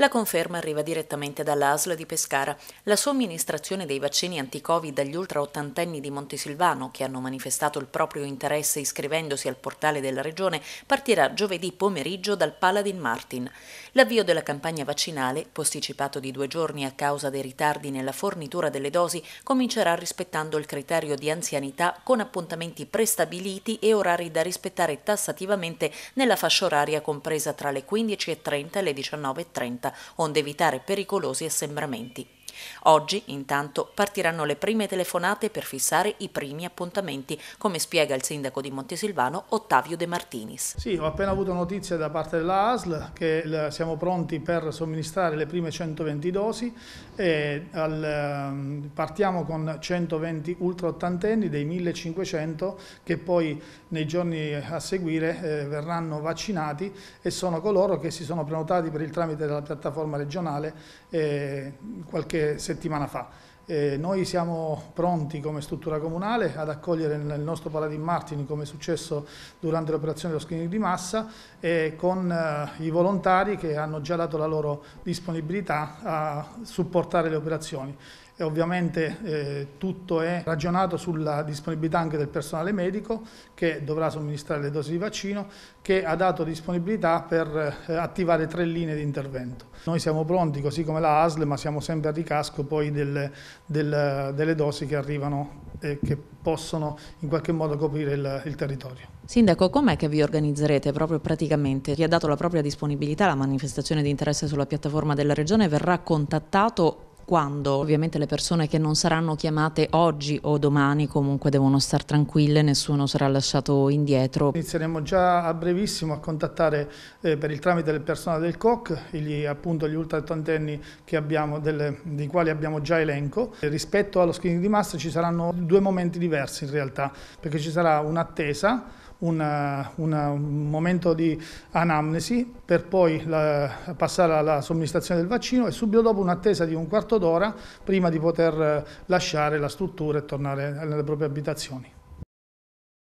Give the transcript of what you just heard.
La conferma arriva direttamente dall'ASL di Pescara. La somministrazione dei vaccini anti-Covid agli ultra ottantenni di Montesilvano, che hanno manifestato il proprio interesse iscrivendosi al portale della regione, partirà giovedì pomeriggio dal Paladin Martin. L'avvio della campagna vaccinale, posticipato di due giorni a causa dei ritardi nella fornitura delle dosi, comincerà rispettando il criterio di anzianità con appuntamenti prestabiliti e orari da rispettare tassativamente nella fascia oraria compresa tra le 15.30 e le 19.30 onde evitare pericolosi assembramenti. Oggi, intanto, partiranno le prime telefonate per fissare i primi appuntamenti, come spiega il sindaco di Montesilvano Ottavio De Martinis. Sì, ho appena avuto notizia da parte della ASL che eh, siamo pronti per somministrare le prime 120 dosi. Al, ehm, partiamo con 120 ultraottantenni dei 1500 che poi nei giorni eh, a seguire eh, verranno vaccinati e sono coloro che si sono prenotati per il tramite della piattaforma regionale eh, qualche settimana fa. Eh, noi siamo pronti come struttura comunale ad accogliere nel nostro Paladin Martini come è successo durante l'operazione dello screening di massa e con eh, i volontari che hanno già dato la loro disponibilità a supportare le operazioni e ovviamente eh, tutto è ragionato sulla disponibilità anche del personale medico che dovrà somministrare le dosi di vaccino che ha dato disponibilità per eh, attivare tre linee di intervento. Noi siamo pronti così come la ASL ma siamo sempre a ricasco poi delle, del, delle dosi che arrivano e che possono in qualche modo coprire il, il territorio. Sindaco, com'è che vi organizzerete proprio praticamente? Chi ha dato la propria disponibilità alla manifestazione di interesse sulla piattaforma della Regione verrà contattato quando? Ovviamente le persone che non saranno chiamate oggi o domani comunque devono stare tranquille, nessuno sarà lasciato indietro. Inizieremo già a brevissimo a contattare eh, per il tramite del personale del COC, gli, appunto gli ultraottantenni dei quali abbiamo già elenco. E rispetto allo screening di massa ci saranno due momenti diversi in realtà, perché ci sarà un'attesa una, una, un momento di anamnesi per poi la, passare alla somministrazione del vaccino e subito dopo un'attesa di un quarto d'ora prima di poter eh, lasciare la struttura e tornare alle proprie abitazioni.